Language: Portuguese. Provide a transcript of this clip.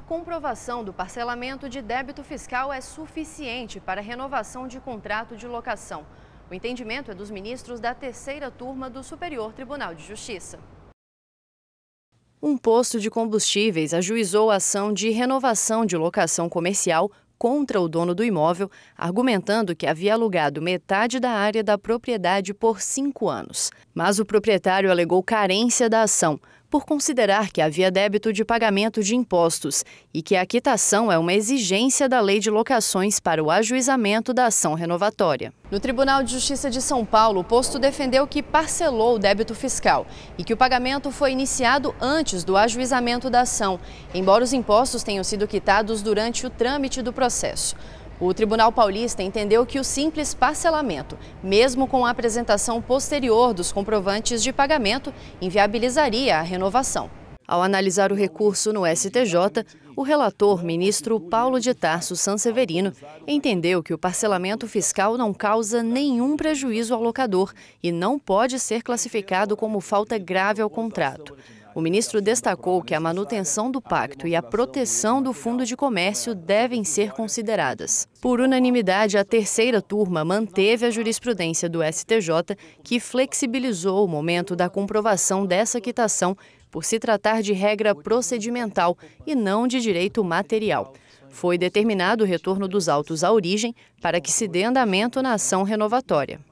a comprovação do parcelamento de débito fiscal é suficiente para renovação de contrato de locação. O entendimento é dos ministros da terceira turma do Superior Tribunal de Justiça. Um posto de combustíveis ajuizou a ação de renovação de locação comercial contra o dono do imóvel, argumentando que havia alugado metade da área da propriedade por cinco anos. Mas o proprietário alegou carência da ação, por considerar que havia débito de pagamento de impostos e que a quitação é uma exigência da lei de locações para o ajuizamento da ação renovatória. No Tribunal de Justiça de São Paulo, o posto defendeu que parcelou o débito fiscal e que o pagamento foi iniciado antes do ajuizamento da ação, embora os impostos tenham sido quitados durante o trâmite do processo. O Tribunal Paulista entendeu que o simples parcelamento, mesmo com a apresentação posterior dos comprovantes de pagamento, inviabilizaria a renovação. Ao analisar o recurso no STJ, o relator, ministro Paulo de Tarso Sanseverino, entendeu que o parcelamento fiscal não causa nenhum prejuízo ao locador e não pode ser classificado como falta grave ao contrato. O ministro destacou que a manutenção do pacto e a proteção do fundo de comércio devem ser consideradas. Por unanimidade, a terceira turma manteve a jurisprudência do STJ, que flexibilizou o momento da comprovação dessa quitação por se tratar de regra procedimental e não de direito material. Foi determinado o retorno dos autos à origem para que se dê andamento na ação renovatória.